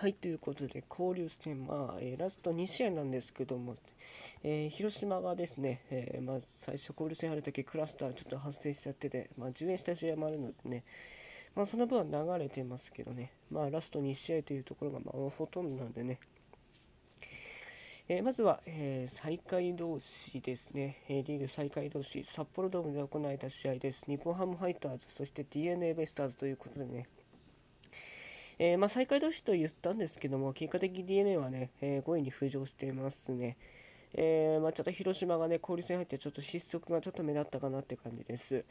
はい、ということで、交流戦、まあえー、ラスト2試合なんですけども、えー、広島がですね、えー、まあ、最初、交流戦あるときクラスターちょっと発生しちゃってて、まあ、10円した試合もあるのでね、まあ、その分は流れてますけどね、まあ、ラスト2試合というところが、まあ、ほとんどなんでね、えまずは、え最下位同士ですね、えリーグ最下位同士札幌ドームで行われた試合です。日本ハムファイターズ、そして d n a ベイスターズということでね、えー、まあ、最下位同士と言ったんですけども、結果的に d n a はね、えー、5位に浮上していますね。えー、まあ、ちょっと広島がね、交流戦入ってちょっと失速がちょっと目立ったかなって感じです。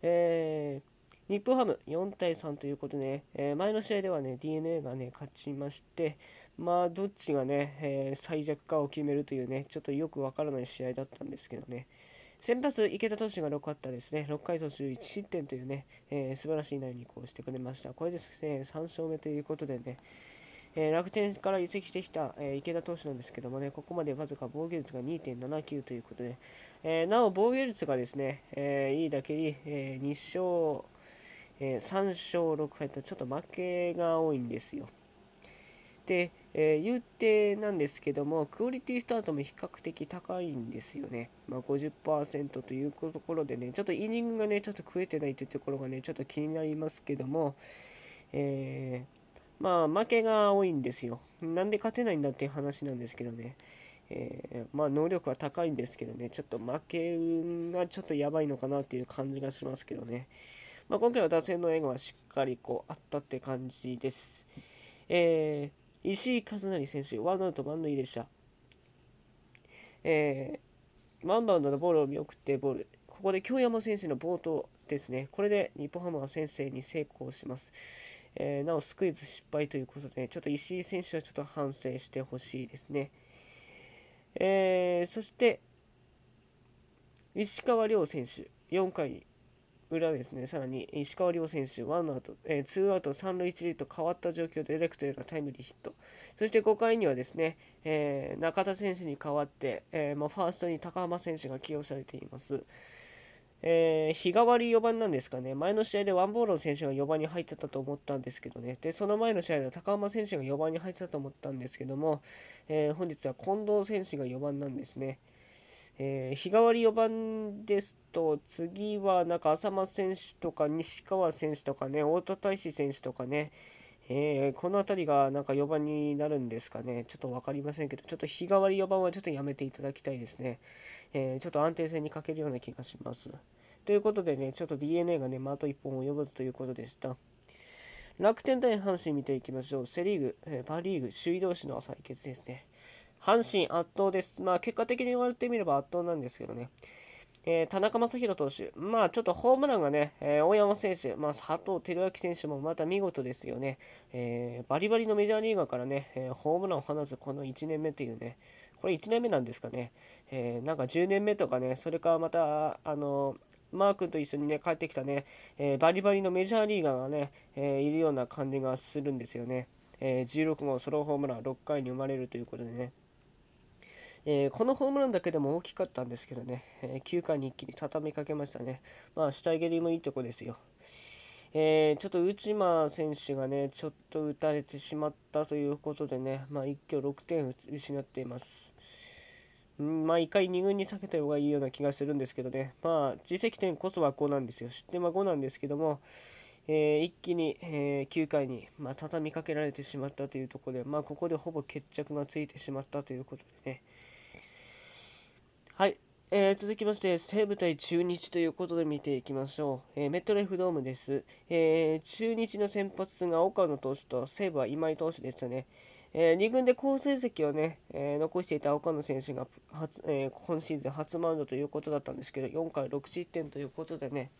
え日本ハム4対3ということで、ね、え前の試合ではね、d n a がね、勝ちまして、まあ、どっちがね、え最弱かを決めるというね、ちょっとよくわからない試合だったんですけどね。先発、池田投手が6ったですね、6回途中1失点というね、えー、素晴らしい内にこうしてくれました。これですね、3勝目ということでね、えー、楽天から移籍してきた、えー、池田投手なんですけどもね、ここまでわずか防御率が2.79ということで、えー、なお防御率がですね、えいいだけに、え2勝、え3勝6敗とちょっと負けが多いんですよ。、えー、言うてなんですけども、クオリティスタートも比較的高いんですよね。まあ、50%というところでね、ちょっとイニングがね、ちょっと食えてないというところがね、ちょっと気になりますけども、えー、まあ、負けが多いんですよ。なんで勝てないんだっていう話なんですけどね。えー、まあ、能力は高いんですけどね、ちょっと負けがちょっとやばいのかなっていう感じがしますけどね。まあ、今回は打線の援護はしっかりこうあったって感じです。えー石井和成選手、ワンアウト満塁でした。えー、ワンバウンドのボールを見送ってボール、ここで京山選手の冒頭ですね、これで日本ハムは先制に成功します。えー、なお、スクイズ失敗ということで、ちょっと石井選手はちょっと反省してほしいですね。えー、そして、石川遼選手、4回に裏ですね、さらに石川遼選手、ワンアウト、えー、ツーアウト三塁一塁と変わった状況でレクトへのタイムリーヒット、そして5回にはですね、えー、中田選手に代わって、えー、まあ、ファーストに高浜選手が起用されています。えー、日替わり4番なんですかね、前の試合でワンボールの選手が4番に入ってたと思ったんですけどね、でその前の試合では高浜選手が4番に入ってたと思ったんですけども、えー、本日は近藤選手が4番なんですね。えー、日替わり4番ですと、次はなんか浅間選手とか西川選手とかね、太田大志選手とかね、えー、この辺りがなんか4番になるんですかね、ちょっと分かりませんけど、ちょっと日替わり4番はちょっとやめていただきたいですね。えー、ちょっと安定性に欠けるような気がします。ということでね、ちょっと d n a がね、まあ、と1本及ばずということでした。楽天対阪神見ていきましょう。セ・リーグ、えパ・リーグ、首位同士の対決ですね。阪神圧倒です。まあ、結果的に言われてみれば圧倒なんですけどね。えー、田中将大投手、まあ、ちょっとホームランがね、えー、大山選手、まあ、佐藤輝明選手もまた見事ですよね、えー、バリバリのメジャーリーガーからね、えホームランを放つこの1年目というね、これ1年目なんですかね、えなんか10年目とかね、それからまた、あのマー君と一緒にね、帰ってきたね、えバリバリのメジャーリーガーがね、えいるような感じがするんですよね、え16号ソロホームラン6回に生まれるということでね。えー、このホームランだけでも大きかったんですけどね、えー、9回に一気に畳みかけましたね。まあ、下蹴りもいいとこですよ。えー、ちょっと内間選手がね、ちょっと打たれてしまったということでね、まあ、一挙6点失っています。まあ、1回2軍に避けた方がいいような気がするんですけどね、まあ、自責点こそは5なんですよ、失点は5なんですけども、えー、一気に、えー、9回に、まあ、畳みかけられてしまったというところで、まあ、ここでほぼ決着がついてしまったということでね、はい、えー、続きまして西武対中日ということで見ていきましょう、えー、メットレフドームです、えー、中日の先発が岡野投手と西武は今井投手でしたね、えー、2軍で好成績をね、えー、残していた岡野選手が初、えー、今シーズン初マウンドということだったんですけど4回6失点ということでね、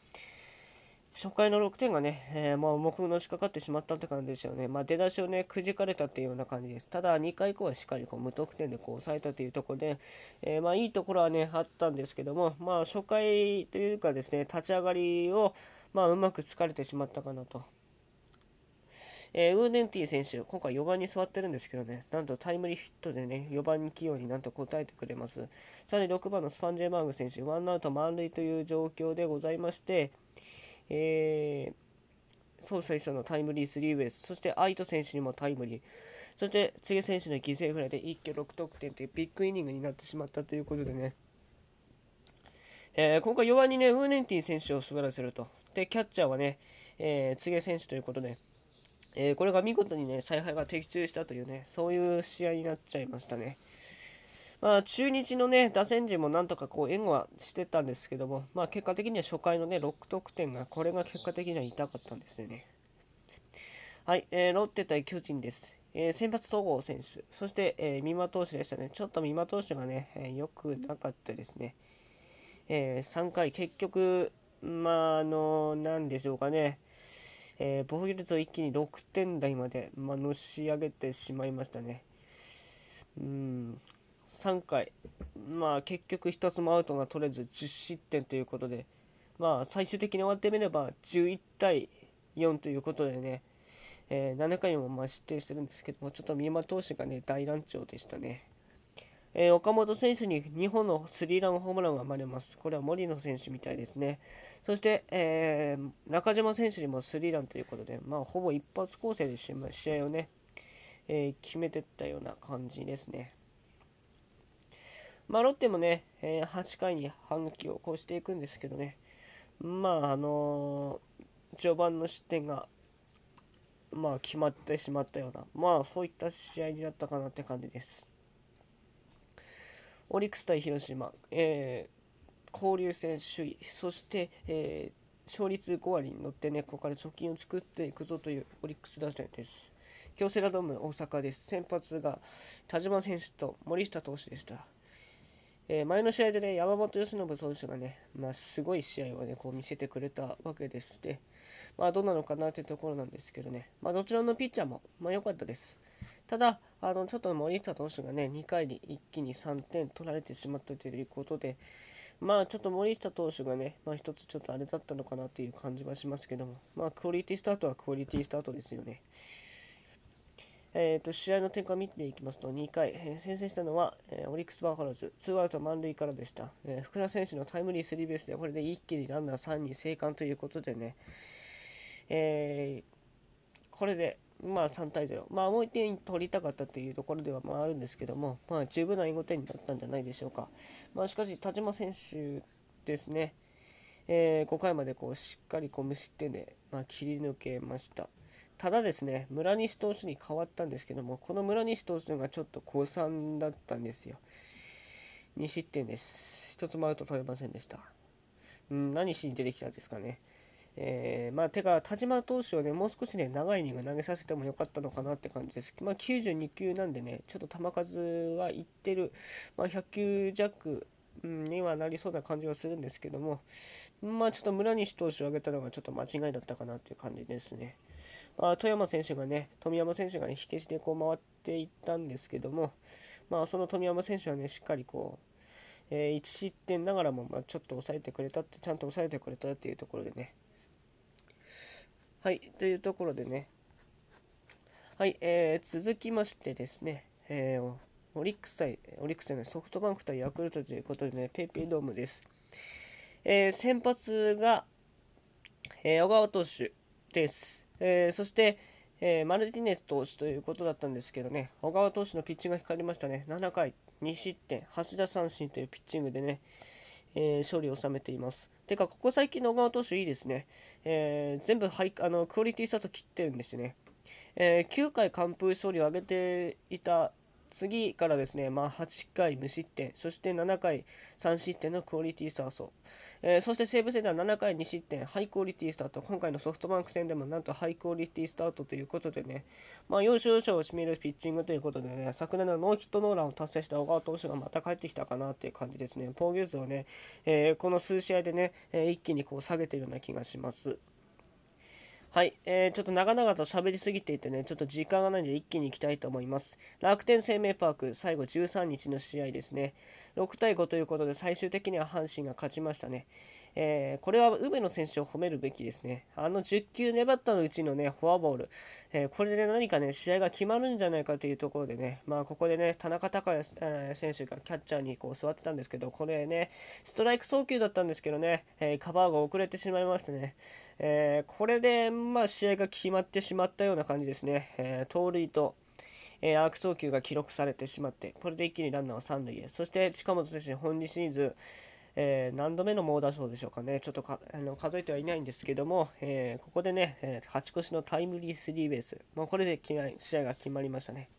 初回の6点がね、えー、ま重くのしかかってしまったって感じですよね。まあ、出だしをね、くじかれたっていうような感じです。ただ、2回以降はしっかりこう無得点でこう抑えたというところで、えー、まあ、いいところはね、あったんですけども、まあ、初回というかですね、立ち上がりを、まあ、うまく疲れてしまったかなと。えー、ウーデンティ選手、今回4番に座ってるんですけどね、なんとタイムリーヒットでね、4番に起用になんと応えてくれます。さらに6番のスパンジェマーグ選手、ワンアウト満塁という状況でございまして、えー、ソウ選のタイムリースリーベース、そして愛斗選手にもタイムリー、そして柘植選手の犠牲フライで一挙6得点というビッグイニングになってしまったということでね、えー、今回4番にね、ウーネンティ選手を滑らせると、で、キャッチャーはね、えー、柘植選手ということで、えー、これが見事にね、采配が的中したというね、そういう試合になっちゃいましたね。まあ、中日の、ね、打線陣もなんとかこう援護はしてたんですけども、まあ、結果的には初回の、ね、6得点がこれが結果的には痛かったんですよね。はい、えー、ロッテ対巨人です。えー、先発統合選手、そして、えー、三馬投手でしたね。ちょっと三馬投手がね、えー、よくなかったですね。えー、3回、結局、まあ、あのー、なんでしょうかね、えー、防御率を一気に6点台まで、まあのし上げてしまいましたね。うん、3回、まあ、結局1つもアウトが取れず10失点ということで、まあ、最終的に終わってみれば11対4ということでね、えー、7回もま失点してるんですけども、ちょっと三馬投手がね、大乱調でしたね。えー、岡本選手に2本のスリーランホームランが生まれます。これは森野選手みたいですね。そして、えー、中島選手にもスリーランということで、まあ、ほぼ一発構成で試合をね、えー、決めてったような感じですね。まあ、ロッテもね、えー、8回に反撃をこうしていくんですけどね、まあ、あのー、序盤の失点が、まあ、決まってしまったような、まあ、そういった試合になったかなって感じです。オリックス対広島、えー、交流戦首位、そして、えー、勝率5割に乗ってね、ここから貯金を作っていくぞというオリックス打線です。京セラドーム大阪です。先発が田島選手と森下投手でした。えー、前の試合でね、山本由伸投手がね、まあ、すごい試合をね、こう見せてくれたわけでして、まあ、どうなのかなというところなんですけどね、まあ、どちらのピッチャーも、まあ、良かったです。ただ、あのちょっと森下投手がね、2回に一気に3点取られてしまったということで、まあちょっと森下投手がね、まあ一つちょっとあれだったのかなという感じはしますけども、まあクオリティスタートはクオリティスタートですよね。えー、と試合の展開を見ていきますと2回、えー、先制したのは、えー、オリックス・バファローズ2アウト満塁からでした、えー、福田選手のタイムリースリーベースでこれで一気にランナー3に生還ということでね、えー、これで、まあ、3対0、まあ、もう1点取りたかったというところではまああるんですけども、まあ、十分な援護点になったんじゃないでしょうか、まあ、しかし田島選手ですね、えー、5回までこうしっかりこう無失点で、まあ、切り抜けました。ただですね、村西投手に変わったんですけども、この村西投手がちょっと降参だったんですよ。2失点です。1つもアウト取れませんでした。うん、何しに出てきたんですかね。えー、まあ、てか、田島投手をね、もう少しね、長いイニング投げさせてもよかったのかなって感じです。まあ、92球なんでね、ちょっと球数はいってる、まあ、100球弱、にはなりそうな感じはするんですけども、まあ、ちょっと村西投手を挙げたのがちょっと間違いだったかなっていう感じですね。あ富山選手がね、富山選手がね、火消しでこう回っていったんですけども、まあ、その富山選手はね、しっかりこう、えー、1失点ながらも、まちょっと抑えてくれたって、ちゃんと抑えてくれたっていうところでね。はい、というところでね。はい、えー、続きましてですね、えー、オリックス対、オリックスじソフトバンク対ヤクルトということでね、ペイペイドームです。えー、先発が、え小川投手です。えー、そして、えー、マルティネス投手ということだったんですけどね、小川投手のピッチングが光りましたね、7回2失点、8打三振というピッチングでね、えー、勝利を収めています。てか、ここ最近の小川投手いいですね。えー、全部ハイあのクオリティ差と切ってるんですね。えー、9回完封勝利を挙げていた次からですね、まあ、8回無失点、そして7回3失点のクオリティスタート、えー、そして西武戦では7回2失点、ハイクオリティスタート、今回のソフトバンク戦でもなんとハイクオリティスタートということでね、まあ、要所要所を占めるピッチングということでね、昨年のノーヒットノーランを達成した小川投手がまた帰ってきたかなという感じですね、防御率をね、えー、この数試合でね、えー、一気にこう下げてるような気がします。はい、えー、ちょっと長々と喋りすぎていてね、ちょっと時間がないので一気に行きたいと思います。楽天生命パーク、最後13日の試合ですね。6対5ということで、最終的には阪神が勝ちましたね。えー、これは梅野選手を褒めるべきですね。あの10球粘ったのうちのね、フォアボール、えー、これで、ね、何かね、試合が決まるんじゃないかというところでね、まあ、ここでね、田中貴也、えー、選手がキャッチャーにこう座ってたんですけど、これね、ストライク送球だったんですけどね、えカバーが遅れてしまいましてね、えー、これで、まあ、試合が決まってしまったような感じですね。えー、盗塁と、えー、ク送球が記録されてしまって、これで一気にランナーは三塁へ。そして近本選手、本日シリーズ、えー、何度目の猛打賞でしょうかね、ちょっとかあの数えてはいないんですけども、えー、ここでね、えー、勝ち越しのタイムリースリーベース、まこれで試合が決まりましたね。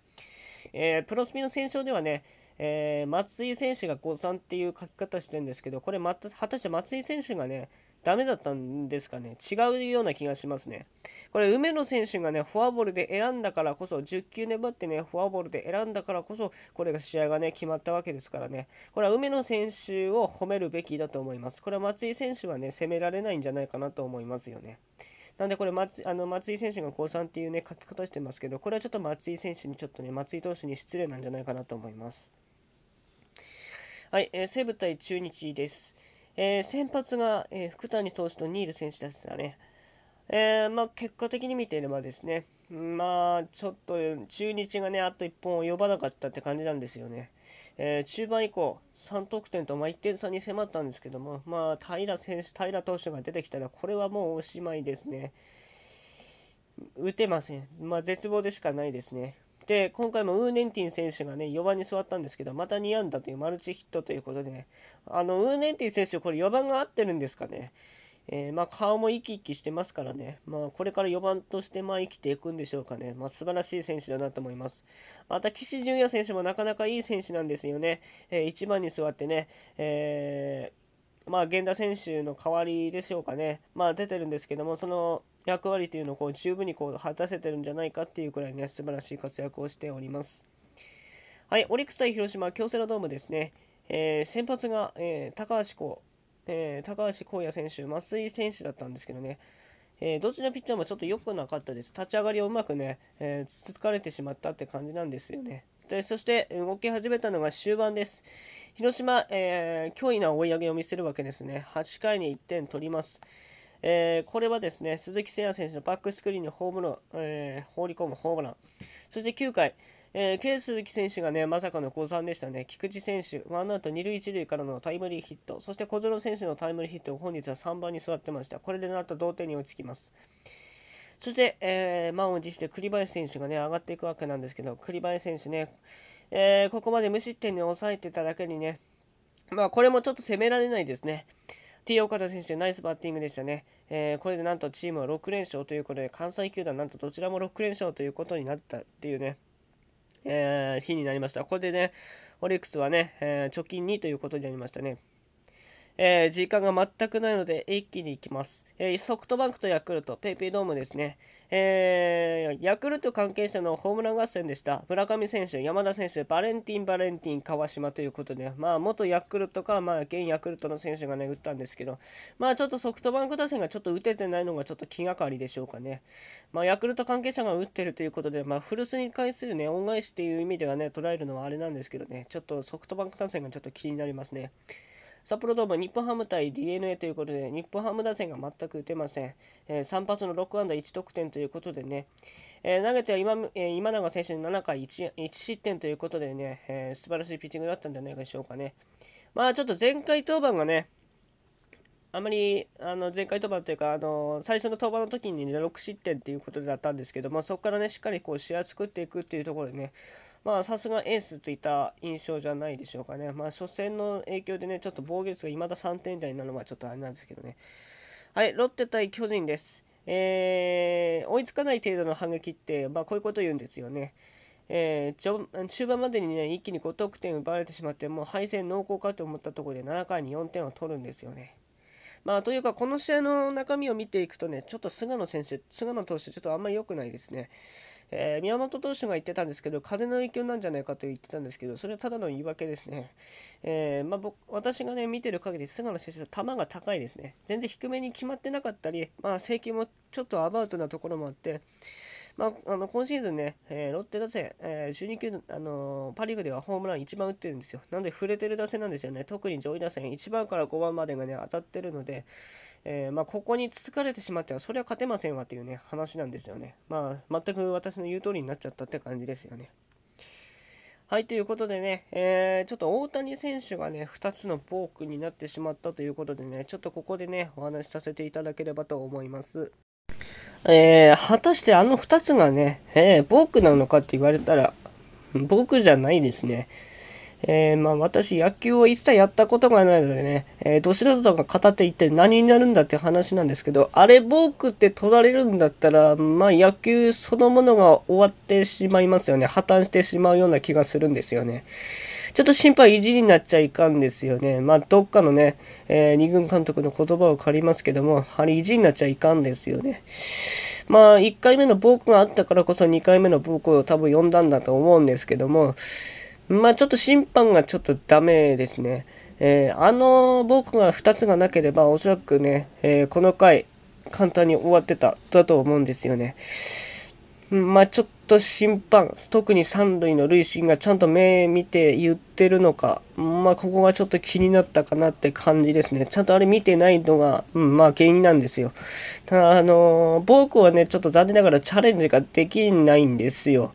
えプロスピの戦勝ではね、え松井選手が誤算っていう書き方してるんですけど、これ、また、果たして松井選手がね、ダメだったんですかね。違うような気がしますね。これ、梅野選手がね、フォアボールで選んだからこそ、10球粘ってね、フォアボールで選んだからこそ、これが試合がね、決まったわけですからね。これは梅野選手を褒めるべきだと思います。これは松井選手はね、攻められないんじゃないかなと思いますよね。なんでこれ松あの松井選手が降参っていうね書き方してますけどこれはちょっと松井選手にちょっとね松井投手に失礼なんじゃないかなと思います。はい、えー、西武対中日です。えー、先発が、えー、福谷投手とニール選手でしたね。えー、まあ、結果的に見ていればですね、まあ、ちょっと中日がね、あと1本及ばなかったって感じなんですよね。えー、中盤以降、3得点と、まあ、1点差に迫ったんですけども、まあ、平選手、平投手が出てきたら、これはもうおしまいですね。打てません。まあ、絶望でしかないですね。で、今回もウーネンティン選手がね、4番に座ったんですけど、また2安打というマルチヒットということで、ね、あの、ウーネンティン選手、これ4番が合ってるんですかね。えー、まあ、顔も生き生きしてますからね、まあ、これから4番としてま生きていくんでしょうかね、まあ、素晴らしい選手だなと思います。また、岸純也選手もなかなかいい選手なんですよね、えー、1番に座ってね、えー、まあ、源田選手の代わりでしょうかね、まあ、出てるんですけども、その役割というのをこう十分にこう果たせてるんじゃないかっていうくらいね、素晴らしい活躍をしております。はい、オリックス対広島、京セラドームですね。えー、先発が、えー、高橋光、えー、高橋光也選手、増井選手だったんですけどね、えどちらピッチャーもちょっと良くなかったです。立ち上がりをうまくね、えつつかれてしまったって感じなんですよね。でそして動き始めたのが終盤です。広島、えー、脅威な追い上げを見せるわけですね。8回に1点取ります。えー、これはですね、鈴木誠也選手のバックスクリーンにホームラン、えー、放り込むホームラン。そして9回、えー、K 鈴木選手がね、まさかの誤算でしたね。菊池選手、ワンアウト2塁1塁からのタイムリーヒット。そして小園選手のタイムリーヒットを本日は3番に座ってました。これでなんと同点に追いつきます。そして、えー、満を持して栗林選手がね、上がっていくわけなんですけど、栗林選手ね、えー、ここまで無失点に抑えてただけにね、まあ、これもちょっと攻められないですね。T 岡田選手、ナイスバッティングでしたね。えー、これでなんとチームは6連勝ということで、関西球団なんとどちらも6連勝ということになったっていうね、えー、日になりました。これでね、オリックスはね、えー、貯金2ということになりましたね。えー、時間が全くないので一気にいきます。えー、ソフトバンクとヤクルト、ペイペイドームですね。えー、ヤクルト関係者のホームラン合戦でした。村上選手、山田選手、バレンティン、バレンティン、川島ということで、まあ、元ヤクルトか、まあ、現ヤクルトの選手がね、打ったんですけど、まあ、ちょっとソフトバンク打線がちょっと打ててないのがちょっと気がかりでしょうかね。まあ、ヤクルト関係者が打ってるということで、まあ、古巣に対するね、恩返しっていう意味ではね、捉えるのはあれなんですけどね、ちょっとソフトバンク打線がちょっと気になりますね。札幌ドーム、日本ハム対 d n a ということで、日本ハム打線が全く打てません。えー、3発の6安打1得点ということでね、えー、投げては今,、えー、今永選手に7回 1, 1失点ということでね、えー、素晴らしいピッチングだったんじゃないでしょうかね。まあちょっと前回登板がね、あまりあの前回登板というか、あの最初の登板の時に、ね、6失点ということだったんですけども、そこからね、しっかりこう試合作っていくっていうところでね、まあさすがエースついた印象じゃないでしょうかね。まあ初戦の影響でね、ちょっと防御率が未だ3点台なのはちょっとあれなんですけどね。はい、ロッテ対巨人です。えー、追いつかない程度の反撃って、まあこういうこと言うんですよね。えー、中盤までにね、一気に5得点奪われてしまって、もう敗戦濃厚かと思ったところで7回に4点を取るんですよね。まあ、というか、この試合の中身を見ていくとね、ちょっと菅野選手、菅野投手、ちょっとあんまり良くないですね。えー、宮本投手が言ってたんですけど、風の影響なんじゃないかと言ってたんですけど、それはただの言い訳ですね。えー、まあ、僕私がね、見てる限り、菅野選手は球が高いですね。全然低めに決まってなかったり、まあ、制球もちょっとアバウトなところもあって、まあ、あの今シーズンね、えー、ロッテ打線、えー、12球、あのー、パ・リーグではホームラン1番打ってるんですよ。なので、触れてる打線なんですよね。特に上位打線、1番から5番までがね、当たってるので、えー、まあ、ここにつつかれてしまってはそれは勝てませんわっていうね話なんですよね。まあ全く私の言う通りになっちゃったって感じですよね。はいということでね、えー、ちょっと大谷選手がね2つのボークになってしまったということでねちょっとここでねお話しさせていただければと思います。えー、果たしてあの2つがね、えー、ボークなのかって言われたら、ボークじゃないですね。えー、まあ私野球を一切やったことがないのでね、えー、ど素人とか片手一体何になるんだって話なんですけど、あれボークって取られるんだったら、まあ野球そのものが終わってしまいますよね。破綻してしまうような気がするんですよね。ちょっと心配意地になっちゃいかんですよね。まあどっかのね、えー、二軍監督の言葉を借りますけども、やはり意地になっちゃいかんですよね。まあ1回目のボークがあったからこそ2回目のボークを多分呼んだんだと思うんですけども、まあちょっと審判がちょっとダメですね。えー、あの僕が2つがなければ、おそらくね、えー、この回、簡単に終わってた、だと思うんですよね。まあちょっと審判、特に三塁の塁審がちゃんと目見て言ってるのか、まあここがちょっと気になったかなって感じですね。ちゃんとあれ見てないのが、うん、まあ原因なんですよ。ただ、あのー、僕はね、ちょっと残念ながらチャレンジができないんですよ。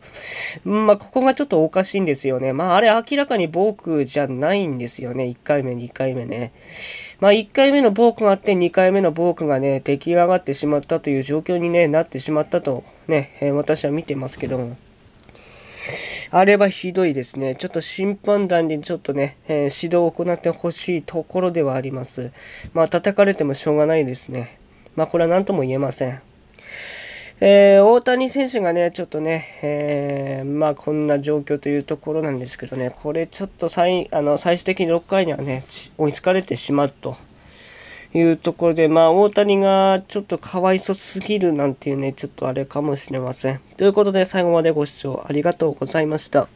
まあ、ここがちょっとおかしいんですよね。まあ、あれ明らかにボークじゃないんですよね。1回目、2回目ね。まあ、1回目のボークがあって、2回目のボークがね、出来上がってしまったという状況に、ね、なってしまったとね、えー、私は見てますけども。あれはひどいですね。ちょっと審判団にちょっとね、えー、指導を行ってほしいところではあります。まあ、叩かれてもしょうがないですね。まあ、これは何とも言えません。えー、大谷選手がね、ちょっとね、えー、まあこんな状況というところなんですけどね、これちょっと最あの最終的に6回にはね、追いつかれてしまうというところで、まあ大谷がちょっとかわいそすぎるなんていうね、ちょっとあれかもしれません。ということで最後までご視聴ありがとうございました。